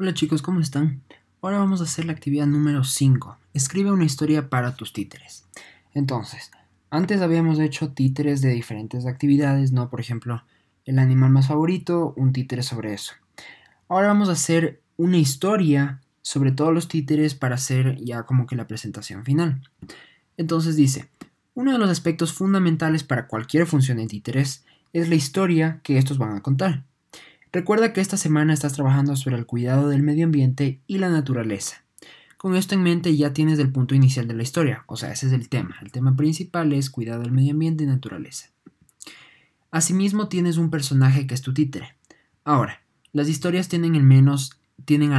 Hola chicos, ¿cómo están? Ahora vamos a hacer la actividad número 5. Escribe una historia para tus títeres. Entonces, antes habíamos hecho títeres de diferentes actividades, ¿no? Por ejemplo, el animal más favorito, un títere sobre eso. Ahora vamos a hacer una historia sobre todos los títeres para hacer ya como que la presentación final. Entonces dice, uno de los aspectos fundamentales para cualquier función de títeres es la historia que estos van a contar. Recuerda que esta semana estás trabajando sobre el cuidado del medio ambiente y la naturaleza. Con esto en mente ya tienes el punto inicial de la historia, o sea, ese es el tema. El tema principal es cuidado del medio ambiente y naturaleza. Asimismo tienes un personaje que es tu títere. Ahora, las historias tienen, al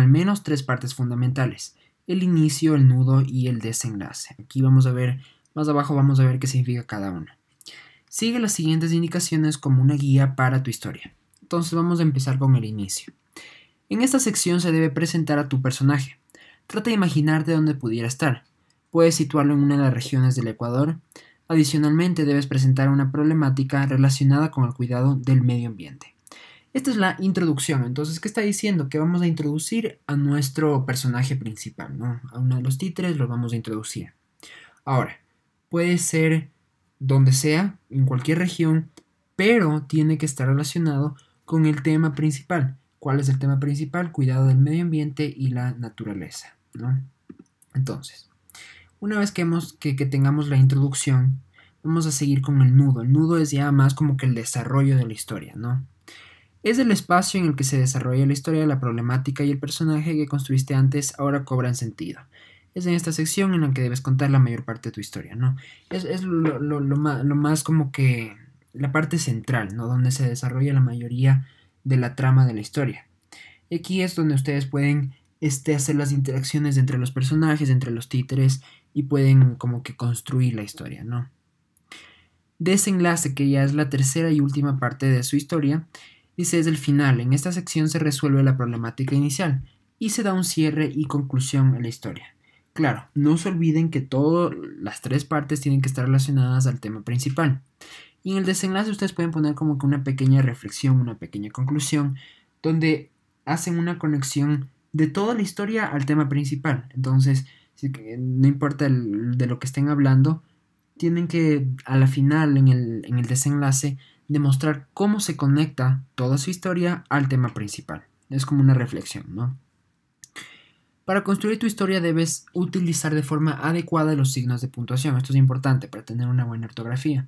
menos tres partes fundamentales, el inicio, el nudo y el desenlace. Aquí vamos a ver, más abajo vamos a ver qué significa cada una. Sigue las siguientes indicaciones como una guía para tu historia. Entonces vamos a empezar con el inicio. En esta sección se debe presentar a tu personaje. Trata de imaginarte dónde pudiera estar. Puedes situarlo en una de las regiones del Ecuador. Adicionalmente debes presentar una problemática relacionada con el cuidado del medio ambiente. Esta es la introducción. Entonces, ¿qué está diciendo? Que vamos a introducir a nuestro personaje principal, ¿no? A uno de los títeres los vamos a introducir. Ahora, puede ser donde sea, en cualquier región, pero tiene que estar relacionado con el tema principal. ¿Cuál es el tema principal? Cuidado del medio ambiente y la naturaleza. ¿no? Entonces, una vez que, hemos, que, tengamos la introducción, vamos a seguir con el nudo. El nudo es ya más como que el desarrollo de la historia, ¿no? Es el espacio en el que se desarrolla la historia, la problemática y el personaje que construiste antes ahora cobran sentido. Es en esta sección en la que debes contar la mayor parte de tu historia, ¿no? Es, es lo, más, como que la parte central, ¿no? Donde se desarrolla la mayoría de la trama de la historia. Y aquí es donde ustedes pueden este, hacer las interacciones entre los personajes, entre los títeres, y pueden como que construir la historia, ¿no? Desenlace, que ya es la tercera y última parte de su historia, dice es el final. En esta sección se resuelve la problemática inicial y se da un cierre y conclusión a la historia. Claro, no se olviden que todas las tres partes tienen que estar relacionadas al tema principal. Y en el desenlace ustedes pueden poner como que una pequeña reflexión, una pequeña conclusión, donde hacen una conexión de toda la historia al tema principal. Entonces, no importa de lo que estén hablando, tienen que a la final, en el, en el desenlace, demostrar cómo se conecta toda su historia al tema principal. Es como una reflexión, ¿no? Para construir tu historia debes utilizar de forma adecuada los signos de puntuación. Esto es importante para tener una buena ortografía.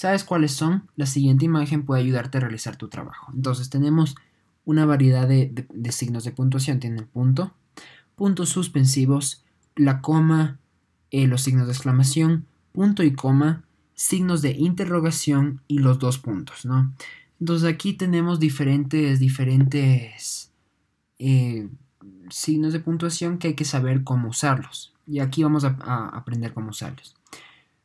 ¿Sabes cuáles son? La siguiente imagen puede ayudarte a realizar tu trabajo. Entonces tenemos una variedad de, signos de puntuación. Tiene el punto, puntos suspensivos, la coma, eh, los signos de exclamación, punto y coma, signos de interrogación y los dos puntos, Entonces aquí tenemos diferentes, diferentes eh, signos de puntuación que hay que saber cómo usarlos. Y aquí vamos a aprender cómo usarlos.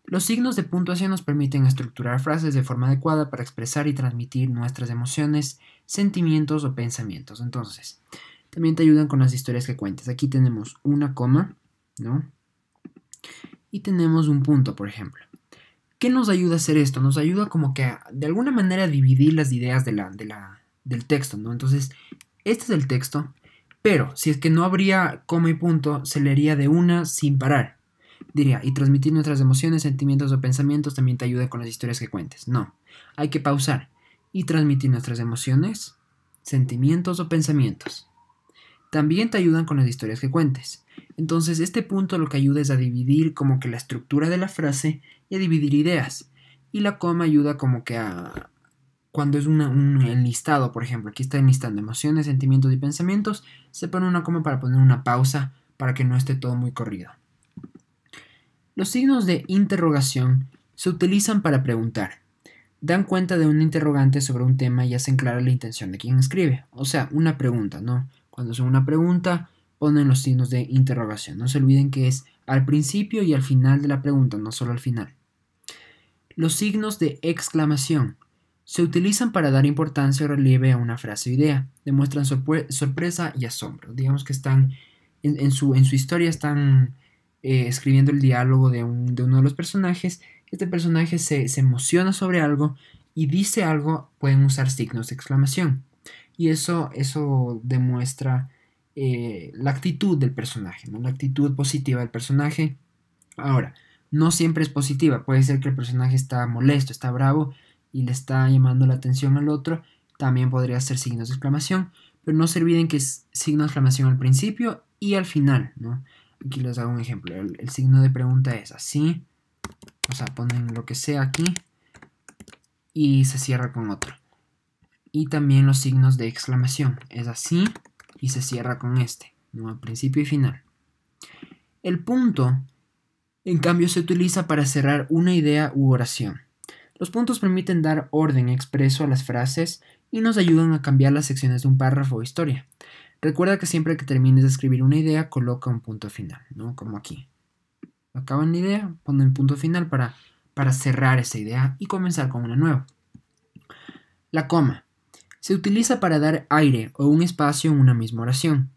Los signos de puntuación nos permiten estructurar frases de forma adecuada para expresar y transmitir nuestras emociones, sentimientos o pensamientos. Entonces, también te ayudan con las historias que cuentes. Aquí tenemos una coma, ¿no? Y tenemos un punto, por ejemplo. ¿Qué nos ayuda a hacer esto? Nos ayuda como que de alguna manera a dividir las ideas del texto, ¿no? Entonces, este es el texto, pero si es que no habría coma y punto, se leería de una sin parar. Diría, y transmitir nuestras emociones, sentimientos o pensamientos también te ayuda con las historias que cuentes. No, hay que pausar y transmitir nuestras emociones, sentimientos o pensamientos. También te ayudan con las historias que cuentes. Entonces, este punto lo que ayuda es a dividir como que la estructura de la frase y a dividir ideas. Y la coma ayuda como que a... Cuando es un enlistado, por ejemplo, aquí está enlistando emociones, sentimientos y pensamientos, se pone una coma para poner una pausa para que no esté todo muy corrido. Los signos de interrogación se utilizan para preguntar. Dan cuenta de un interrogante sobre un tema y hacen clara la intención de quien escribe. O sea, una pregunta, ¿no? Cuando son una pregunta, ponen los signos de interrogación. No se olviden que es al principio y al final de la pregunta, no solo al final. Los signos de exclamación se utilizan para dar importancia o relieve a una frase o idea. Demuestran sorpresa y asombro. Digamos que están en su historia están eh, escribiendo el diálogo de, uno de los personajes, este personaje se, emociona sobre algo y dice algo, pueden usar signos de exclamación. Y eso, eso demuestra eh, la actitud del personaje, la actitud positiva del personaje. Ahora, no siempre es positiva, puede ser que el personaje está molesto, está bravo y le está llamando la atención al otro, también podría ser signos de exclamación, pero no se olviden que es signo de exclamación al principio y al final, ¿no? Aquí les hago un ejemplo. El, signo de pregunta es así. O sea, ponen lo que sea aquí. Y se cierra con otro. Y también los signos de exclamación. Es así y se cierra con este. ¿no? Al principio y final. El punto, en cambio, se utiliza para cerrar una idea u oración. Los puntos permiten dar orden expreso a las frases y nos ayudan a cambiar las secciones de un párrafo o historia. Recuerda que siempre que termines de escribir una idea, coloca un punto final, ¿no? Como aquí. Acaba una idea, un punto final para, para cerrar esa idea y comenzar con una nueva. La coma. Se utiliza para dar aire o un espacio en una misma oración.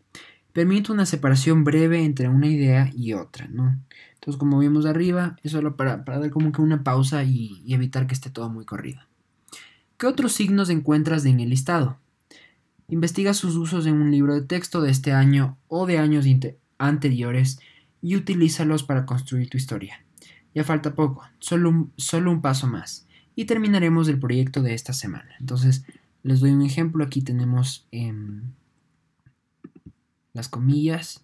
Permite una separación breve entre una idea y otra, ¿no? Entonces, como vimos arriba, es solo para, dar como que una pausa y evitar que esté todo muy corrido. ¿Qué otros signos encuentras en el listado? Investiga sus usos en un libro de texto de este año o de años anteriores y utilízalos para construir tu historia. Ya falta poco, solo un, solo un paso más. Y terminaremos el proyecto de esta semana. Entonces, les doy un ejemplo. Aquí tenemos em, las comillas,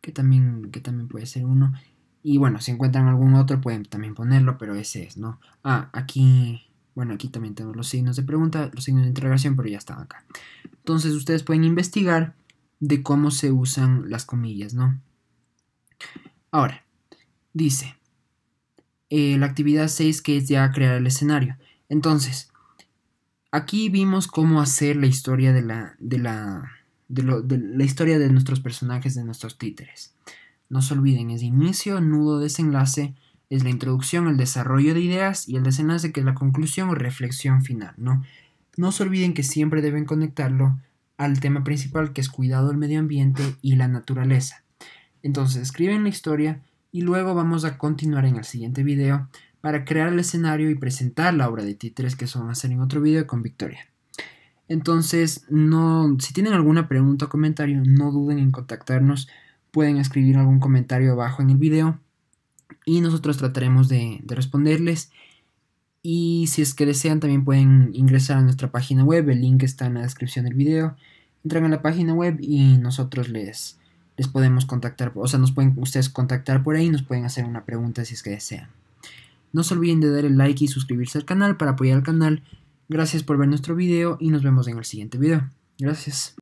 que también, que también puede ser uno. Y bueno, si encuentran algún otro pueden también ponerlo, pero ese es, ¿no? Ah, aquí bueno, aquí también tenemos los signos de pregunta, los signos de interrogación, pero ya están acá. Entonces ustedes pueden investigar de cómo se usan las comillas, ¿no? Ahora, dice eh, la actividad 6 que es ya crear el escenario. Entonces, aquí vimos cómo hacer la historia de la, de la, la historia de nuestros personajes, de nuestros títeres. No se olviden, es inicio, nudo, desenlace, es la introducción, el desarrollo de ideas y el desenlace que es la conclusión o reflexión final, ¿no? No se olviden que siempre deben conectarlo al tema principal que es cuidado del medio ambiente y la naturaleza. Entonces escriben la historia y luego vamos a continuar en el siguiente video para crear el escenario y presentar la obra de títeres que son a hacer en otro video con Victoria. Entonces, no, si tienen alguna pregunta o comentario, no duden en contactarnos. Pueden escribir algún comentario abajo en el video y nosotros trataremos de, responderles. Y si es que desean también pueden ingresar a nuestra página web, el link está en la descripción del video. Entran a la página web y nosotros les, les podemos contactar, o sea, nos pueden ustedes contactar por ahí nos pueden hacer una pregunta si es que desean. No se olviden de dar el like y suscribirse al canal para apoyar al canal. Gracias por ver nuestro video y nos vemos en el siguiente video. Gracias.